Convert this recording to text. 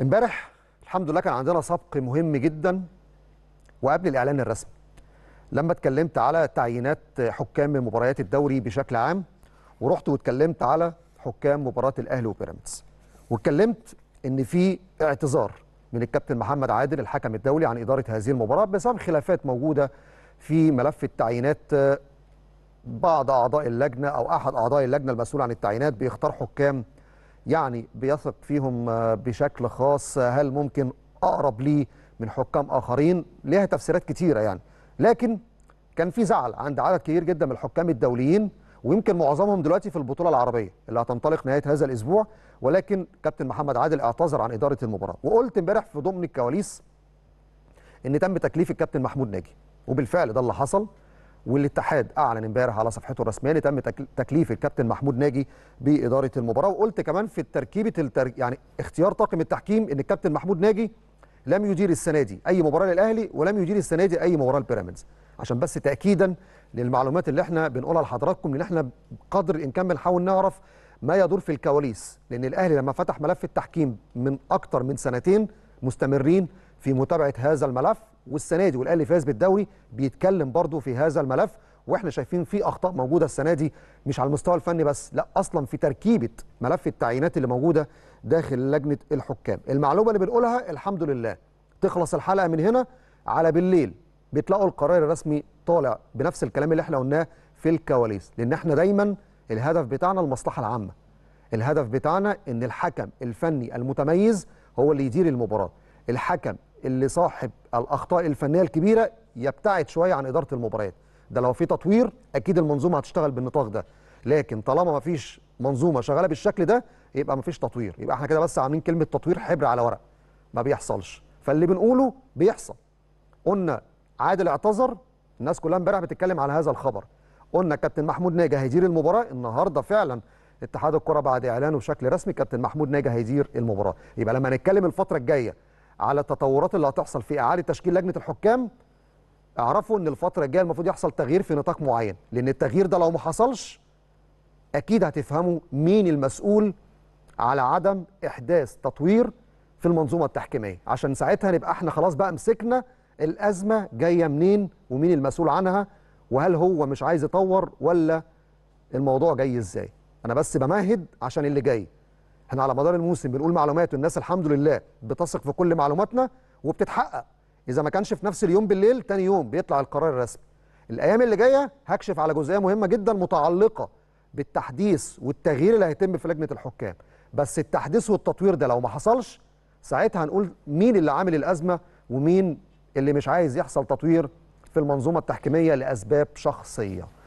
امبارح الحمد لله كان عندنا سبق مهم جدا وقبل الاعلان الرسمي لما اتكلمت على تعيينات حكام مباريات الدوري بشكل عام ورحت واتكلمت على حكام مباراه الاهلي وبيراميدز واتكلمت ان في اعتذار من الكابتن محمد عادل الحكم الدولي عن اداره هذه المباراه بسبب خلافات موجوده في ملف التعيينات بعض اعضاء اللجنه او احد اعضاء اللجنه المسؤول عن التعيينات بيختار حكام يعني بيثق فيهم آه، بشكل خاص هل ممكن اقرب ليه من حكام اخرين ليها تفسيرات كتيره يعني لكن كان في زعل عند عدد كبير جدا من الحكام الدوليين ويمكن معظمهم دلوقتي في البطوله العربيه اللي هتنطلق نهايه هذا الاسبوع ولكن كابتن محمد عادل اعتذر عن اداره المباراه وقلت امبارح في ضمن الكواليس ان تم تكليف الكابتن محمود ناجي وبالفعل ده اللي حصل والاتحاد اعلن امبارح على صفحته الرسميه ان تم تكليف الكابتن محمود ناجي باداره المباراه وقلت كمان في تركيبه التر... يعني اختيار طاقم التحكيم ان الكابتن محمود ناجي لم يدير السنه دي اي مباراه للاهلي ولم يدير السنه دي اي مباراه لبيراميدز عشان بس تاكيدا للمعلومات اللي احنا بنقولها لحضراتكم لان احنا قدر الامكان بنحاول نعرف ما يدور في الكواليس لان الاهلي لما فتح ملف التحكيم من اكتر من سنتين مستمرين في متابعه هذا الملف والسنه دي والاهلي فاز بالدوري بيتكلم برضه في هذا الملف واحنا شايفين في اخطاء موجوده السنه دي مش على المستوى الفني بس لا اصلا في تركيبه ملف التعيينات اللي موجوده داخل لجنه الحكام المعلومه اللي بنقولها الحمد لله تخلص الحلقه من هنا على بالليل بتلاقوا القرار الرسمي طالع بنفس الكلام اللي احنا قلناه في الكواليس لان احنا دايما الهدف بتاعنا المصلحه العامه الهدف بتاعنا ان الحكم الفني المتميز هو اللي يدير المباراه الحكم اللي صاحب الاخطاء الفنيه الكبيره يبتعد شويه عن اداره المباريات ده لو في تطوير اكيد المنظومه هتشتغل بالنطاق ده لكن طالما ما فيش منظومه شغاله بالشكل ده يبقى ما فيش تطوير يبقى احنا كده بس عاملين كلمه تطوير حبر على ورق ما بيحصلش فاللي بنقوله بيحصل قلنا عادل اعتذر الناس كلها امبارح بتتكلم على هذا الخبر قلنا كابتن محمود ناجي هيدير المباراه النهارده فعلا اتحاد الكره بعد اعلانه بشكل رسمي كابتن محمود ناجي هيدير المباراه يبقى لما نتكلم الفتره الجايه على التطورات اللي هتحصل في اعاده تشكيل لجنه الحكام اعرفوا ان الفتره الجايه المفروض يحصل تغيير في نطاق معين لان التغيير ده لو ما حصلش اكيد هتفهموا مين المسؤول على عدم احداث تطوير في المنظومه التحكيميه عشان ساعتها نبقى احنا خلاص بقى مسكنا الازمه جايه منين ومين المسؤول عنها وهل هو مش عايز يطور ولا الموضوع جاي ازاي انا بس بمهد عشان اللي جاي احنا على مدار الموسم بنقول معلومات والناس الحمد لله بتثق في كل معلوماتنا وبتتحقق اذا ما كانش في نفس اليوم بالليل تاني يوم بيطلع القرار الرسمي الايام اللي جايه هكشف على جزئيه مهمه جدا متعلقه بالتحديث والتغيير اللي هيتم في لجنه الحكام بس التحديث والتطوير ده لو ما حصلش ساعتها هنقول مين اللي عامل الازمه ومين اللي مش عايز يحصل تطوير في المنظومه التحكيميه لاسباب شخصيه